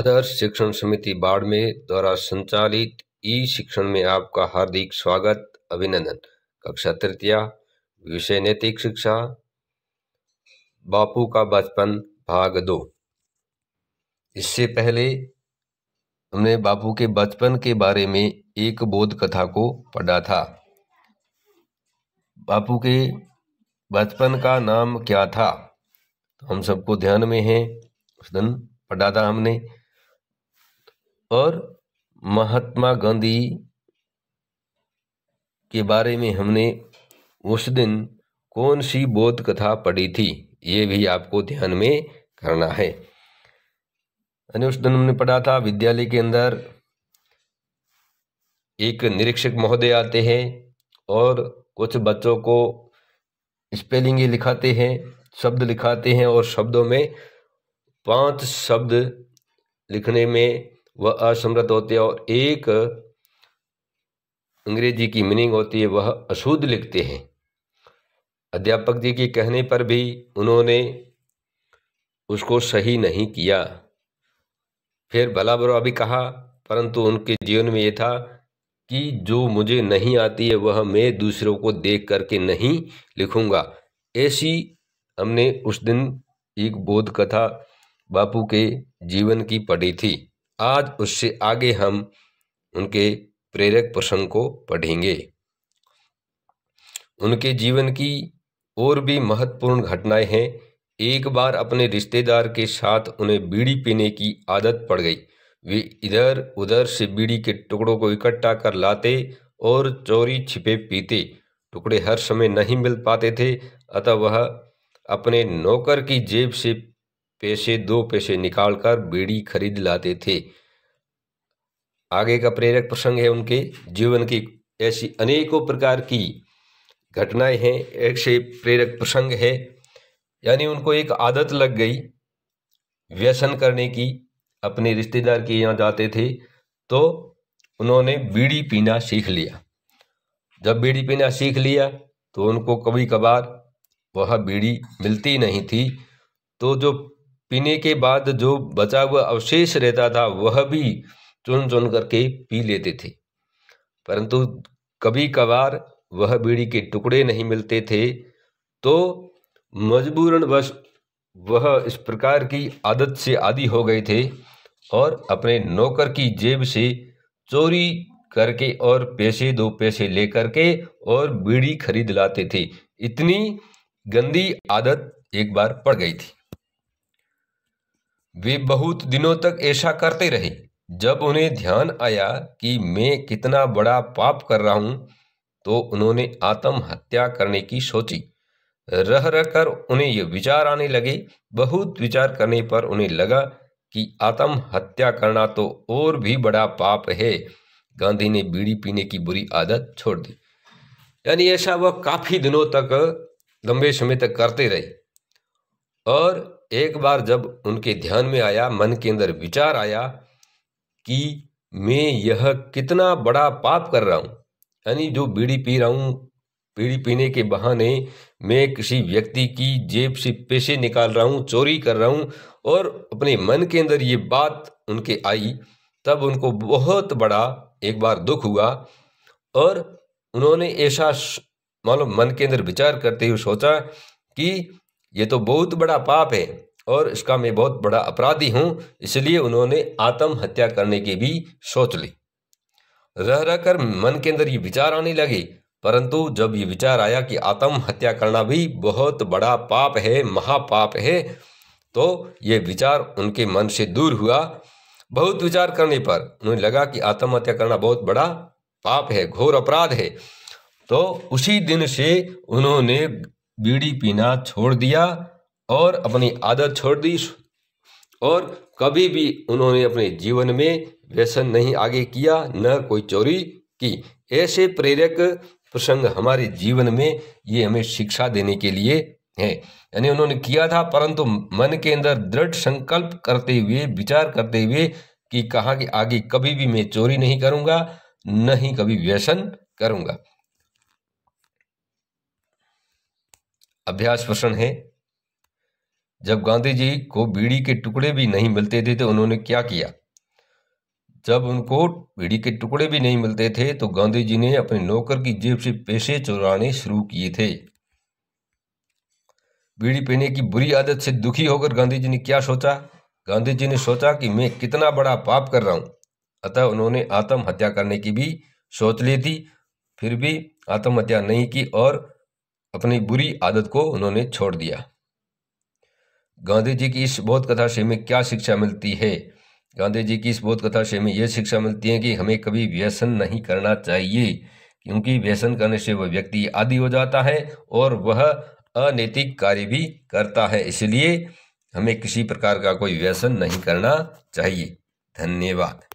आदर्श शिक्षण समिति बाड़मेर द्वारा संचालित ई शिक्षण में आपका हार्दिक स्वागत अभिनंदन कक्षा तृतीया विषय नैतिक शिक्षा बापू का बचपन भाग दो इससे पहले हमने बापू के बचपन के बारे में एक बोध कथा को पढ़ा था बापू के बचपन का नाम क्या था तो हम सबको ध्यान में है उस दिन पढ़ा था हमने और महात्मा गांधी के बारे में हमने उस दिन कौन सी बोध कथा पढ़ी थी ये भी आपको ध्यान में करना है यानी उस दिन हमने पढ़ा था विद्यालय के अंदर एक निरीक्षक महोदय आते हैं और कुछ बच्चों को स्पेलिंग लिखाते हैं शब्द लिखाते हैं और शब्दों में पांच शब्द लिखने में वह असमृद्ध होते हैं और एक अंग्रेजी की मीनिंग होती है वह अशुद्ध लिखते हैं अध्यापक जी के कहने पर भी उन्होंने उसको सही नहीं किया फिर भला बुरा भी कहा परंतु उनके जीवन में ये था कि जो मुझे नहीं आती है वह मैं दूसरों को देख करके नहीं लिखूंगा ऐसी हमने उस दिन एक बोध कथा बापू के जीवन की पढ़ी थी आज उससे आगे हम उनके प्रेरक प्रसंग को पढ़ेंगे उनके जीवन की और भी महत्वपूर्ण घटनाएं हैं एक बार अपने रिश्तेदार के साथ उन्हें बीड़ी पीने की आदत पड़ गई वे इधर उधर से बीड़ी के टुकड़ों को इकट्ठा कर लाते और चोरी छिपे पीते टुकड़े हर समय नहीं मिल पाते थे अतः वह अपने नौकर की जेब से पैसे दो पैसे निकालकर बीड़ी खरीद लाते थे आगे का प्रेरक प्रसंग है उनके जीवन की ऐसी अनेकों प्रकार की घटनाएं हैं एक से प्रेरक प्रसंग है यानी उनको एक आदत लग गई व्यसन करने की अपने रिश्तेदार के यहाँ जाते थे तो उन्होंने बीड़ी पीना सीख लिया जब बीड़ी पीना सीख लिया तो उनको कभी कभार वह बीड़ी मिलती नहीं थी तो जो पीने के बाद जो बचा हुआ अवशेष रहता था वह भी चुन चुन करके पी लेते थे परंतु कभी कभार वह बीड़ी के टुकड़े नहीं मिलते थे तो मजबूरन बस वह इस प्रकार की आदत से आदि हो गए थे और अपने नौकर की जेब से चोरी करके और पैसे दो पैसे लेकर के और बीड़ी खरीद लाते थे इतनी गंदी आदत एक बार पड़ गई थी वे बहुत दिनों तक ऐसा करते रहे जब उन्हें ध्यान आया कि मैं कितना बड़ा पाप कर रहा हूं तो उन्होंने आत्महत्या करने की सोची रह रहकर उन्हें ये विचार आने लगे बहुत विचार करने पर उन्हें लगा कि आत्महत्या करना तो और भी बड़ा पाप है गांधी ने बीड़ी पीने की बुरी आदत छोड़ दी यानी ऐसा वह काफ़ी दिनों तक लंबे समय तक करते रहे और एक बार जब उनके ध्यान में आया मन के अंदर विचार आया कि मैं यह कितना बड़ा पाप कर रहा हूँ यानी जो बीड़ी पी रहा हूँ बीड़ी पीने के बहाने मैं किसी व्यक्ति की जेब से पैसे निकाल रहा हूँ चोरी कर रहा हूँ और अपने मन के अंदर ये बात उनके आई तब उनको बहुत बड़ा एक बार दुख हुआ और उन्होंने ऐसा मालूम मन के अंदर विचार करते हुए सोचा कि ये तो बहुत बड़ा पाप है और इसका मैं बहुत बड़ा अपराधी हूं इसलिए उन्होंने आत्महत्या करने की भी सोच ली रह रहकर मन के अंदर ये विचार आने लगे परंतु जब ये विचार आया कि आत्महत्या करना भी बहुत बड़ा पाप है महापाप है तो ये विचार उनके मन से दूर हुआ बहुत विचार करने पर उन्हें लगा कि आत्महत्या करना बहुत बड़ा पाप है घोर अपराध है तो उसी दिन से उन्होंने बीड़ी पीना छोड़ दिया और अपनी आदत छोड़ दी और कभी भी उन्होंने अपने जीवन में व्यसन नहीं आगे किया न कोई चोरी की ऐसे प्रेरक प्रसंग हमारे जीवन में ये हमें शिक्षा देने के लिए है यानी उन्होंने किया था परंतु मन के अंदर दृढ़ संकल्प करते हुए विचार करते हुए कि कहा कि आगे कभी भी मैं चोरी नहीं करूंगा न ही कभी व्यसन करूंगा अभ्यास प्रश्न है जब गांधी जी को बीड़ी के टुकड़े भी नहीं मिलते थे तो उन्होंने क्या किया जब उनको बीड़ी के टुकड़े भी नहीं मिलते थे तो गांधी जी ने अपने नौकर की जेब से पैसे चुराने शुरू किए थे बीड़ी पीने की बुरी आदत से दुखी होकर गांधी जी ने क्या सोचा गांधी जी ने सोचा कि मैं कितना बड़ा पाप कर रहा हूं अतः उन्होंने आत्महत्या करने की भी सोच ली थी फिर भी आत्महत्या नहीं की और अपनी बुरी आदत को उन्होंने छोड़ दिया गांधी जी की इस बोध कथा से हमें क्या शिक्षा मिलती है गांधी जी की इस बोध कथा से हमें यह शिक्षा मिलती है कि हमें कभी व्यसन नहीं करना चाहिए क्योंकि व्यसन करने से वह व्यक्ति आदि हो जाता है और वह अनैतिक कार्य भी करता है इसलिए हमें किसी प्रकार का कोई व्यसन नहीं करना चाहिए धन्यवाद